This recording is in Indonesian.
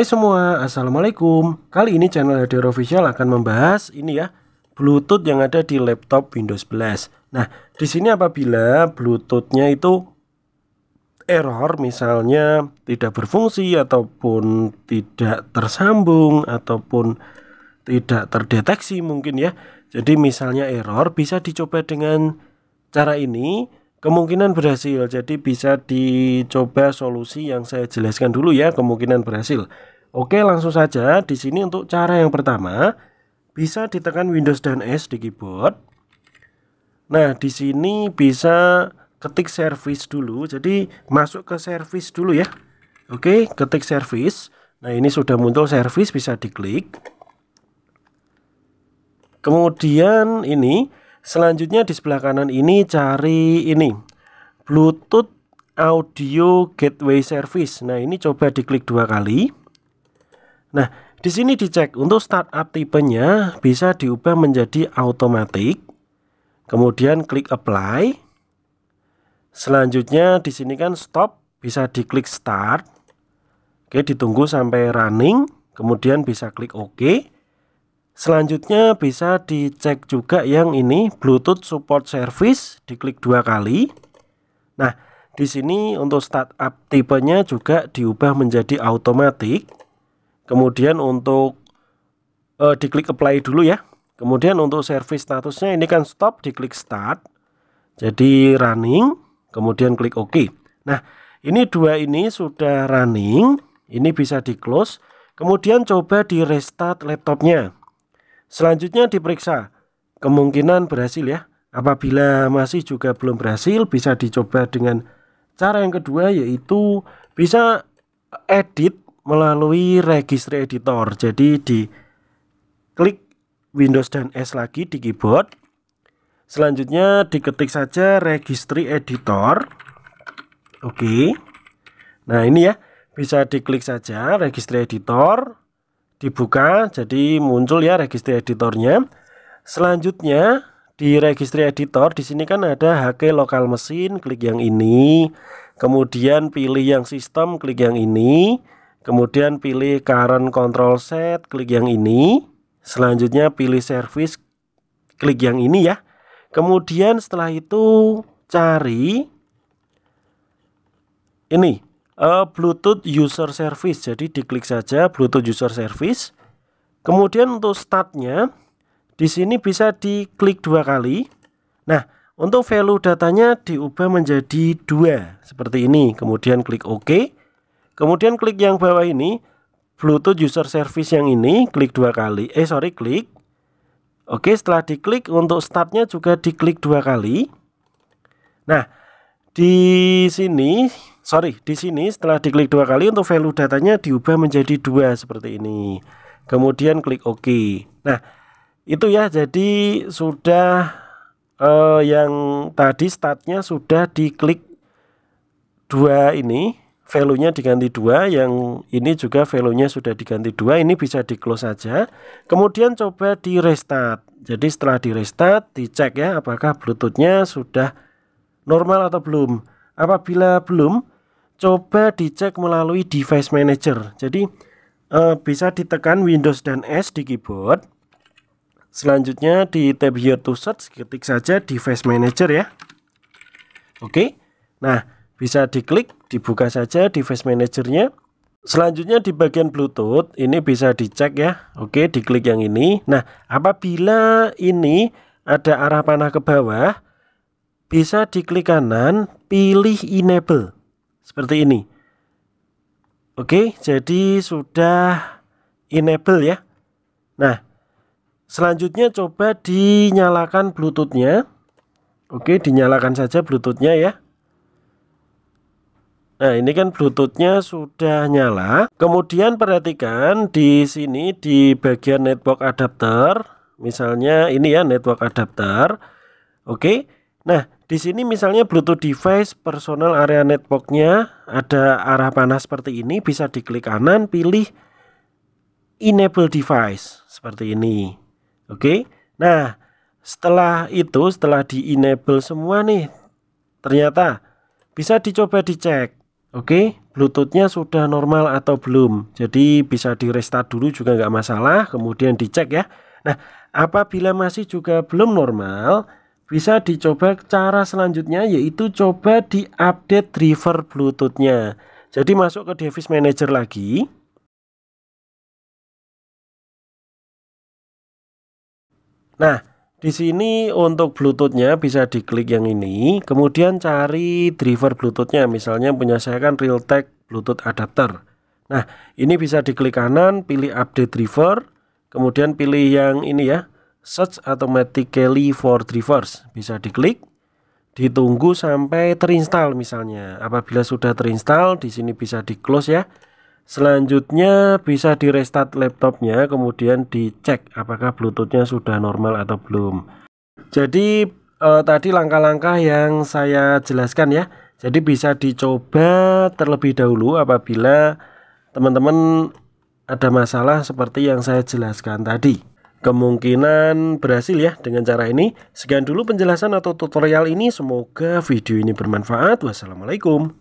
Hai semua, Assalamualaikum Kali ini channel HDR Official akan membahas ini ya Bluetooth yang ada di laptop Windows 11 Nah, di sini apabila Bluetoothnya itu error Misalnya tidak berfungsi ataupun tidak tersambung Ataupun tidak terdeteksi mungkin ya Jadi misalnya error bisa dicoba dengan cara ini kemungkinan berhasil jadi bisa dicoba solusi yang saya jelaskan dulu ya kemungkinan berhasil Oke, langsung saja di sini untuk cara yang pertama bisa ditekan Windows dan S di keyboard. Nah, di sini bisa ketik service dulu. Jadi masuk ke service dulu ya. Oke, ketik service. Nah, ini sudah muncul service bisa diklik. Kemudian ini selanjutnya di sebelah kanan ini cari ini Bluetooth Audio Gateway Service. Nah, ini coba diklik dua kali. Nah, di sini dicek untuk startup tipenya bisa diubah menjadi automatic. Kemudian klik apply. Selanjutnya di sini kan stop bisa diklik start. Oke, ditunggu sampai running, kemudian bisa klik OK. Selanjutnya bisa dicek juga yang ini Bluetooth support service, diklik dua kali. Nah, di sini untuk startup tipenya juga diubah menjadi automatic kemudian untuk eh, diklik apply dulu ya kemudian untuk service statusnya ini kan stop diklik start jadi running kemudian klik OK nah ini dua ini sudah running ini bisa di close kemudian coba di restart laptopnya selanjutnya diperiksa kemungkinan berhasil ya apabila masih juga belum berhasil bisa dicoba dengan cara yang kedua yaitu bisa edit melalui registry editor. Jadi di klik Windows dan S lagi di keyboard. Selanjutnya diketik saja registry editor. Oke. Nah, ini ya. Bisa diklik saja registry editor. Dibuka, jadi muncul ya registry editornya. Selanjutnya di registry editor di sini kan ada HK lokal mesin, klik yang ini. Kemudian pilih yang sistem, klik yang ini. Kemudian pilih current control set, klik yang ini. Selanjutnya pilih service, klik yang ini ya. Kemudian setelah itu cari ini uh, Bluetooth user service. Jadi diklik saja Bluetooth user service. Kemudian untuk startnya di sini bisa diklik dua kali. Nah, untuk value datanya diubah menjadi dua seperti ini. Kemudian klik OK. Kemudian klik yang bawah ini Bluetooth user service yang ini klik dua kali. Eh sorry klik. Oke setelah diklik untuk startnya juga diklik dua kali. Nah di sini sorry di sini setelah diklik dua kali untuk value datanya diubah menjadi dua seperti ini. Kemudian klik OK. Nah itu ya jadi sudah Uh, yang tadi startnya sudah diklik dua ini value-nya diganti dua, yang ini juga value-nya sudah diganti dua, ini bisa di close saja. Kemudian coba di restart. Jadi setelah di restart, dicek ya apakah Bluetooth-nya sudah normal atau belum. Apabila belum, coba dicek melalui device manager. Jadi eh, bisa ditekan Windows dan S di keyboard. Selanjutnya di tab here to search ketik saja device manager ya. Oke. Nah, bisa diklik dibuka saja device manajernya Selanjutnya di bagian Bluetooth ini bisa dicek ya. Oke, diklik yang ini. Nah, apabila ini ada arah panah ke bawah, bisa diklik kanan, pilih enable. Seperti ini. Oke, jadi sudah enable ya. Nah, selanjutnya coba dinyalakan Bluetoothnya. Oke, dinyalakan saja Bluetoothnya ya. Nah, ini kan Bluetoothnya sudah nyala. Kemudian perhatikan di sini di bagian network adapter, misalnya ini ya network adapter. Oke. Nah, di sini misalnya Bluetooth device personal area networknya ada arah panah seperti ini, bisa diklik kanan pilih enable device seperti ini. Oke. Nah, setelah itu setelah di enable semua nih ternyata bisa dicoba dicek Oke, Bluetoothnya sudah normal atau belum? Jadi bisa di restart dulu juga nggak masalah, kemudian dicek ya. Nah, apabila masih juga belum normal, bisa dicoba cara selanjutnya yaitu coba di update driver Bluetoothnya. Jadi masuk ke device manager lagi. Nah, di sini untuk bluetoothnya bisa diklik yang ini, kemudian cari driver bluetoothnya, misalnya punya saya kan Realtek Bluetooth adapter. Nah, ini bisa diklik kanan, pilih update driver, kemudian pilih yang ini ya, search automatically for drivers, bisa diklik, ditunggu sampai terinstall misalnya. Apabila sudah terinstall, di sini bisa di close ya. Selanjutnya bisa di restart laptopnya kemudian dicek apakah bluetoothnya sudah normal atau belum. Jadi eh, tadi langkah-langkah yang saya jelaskan ya. Jadi bisa dicoba terlebih dahulu apabila teman-teman ada masalah seperti yang saya jelaskan tadi. Kemungkinan berhasil ya dengan cara ini. Sekian dulu penjelasan atau tutorial ini. Semoga video ini bermanfaat. Wassalamualaikum.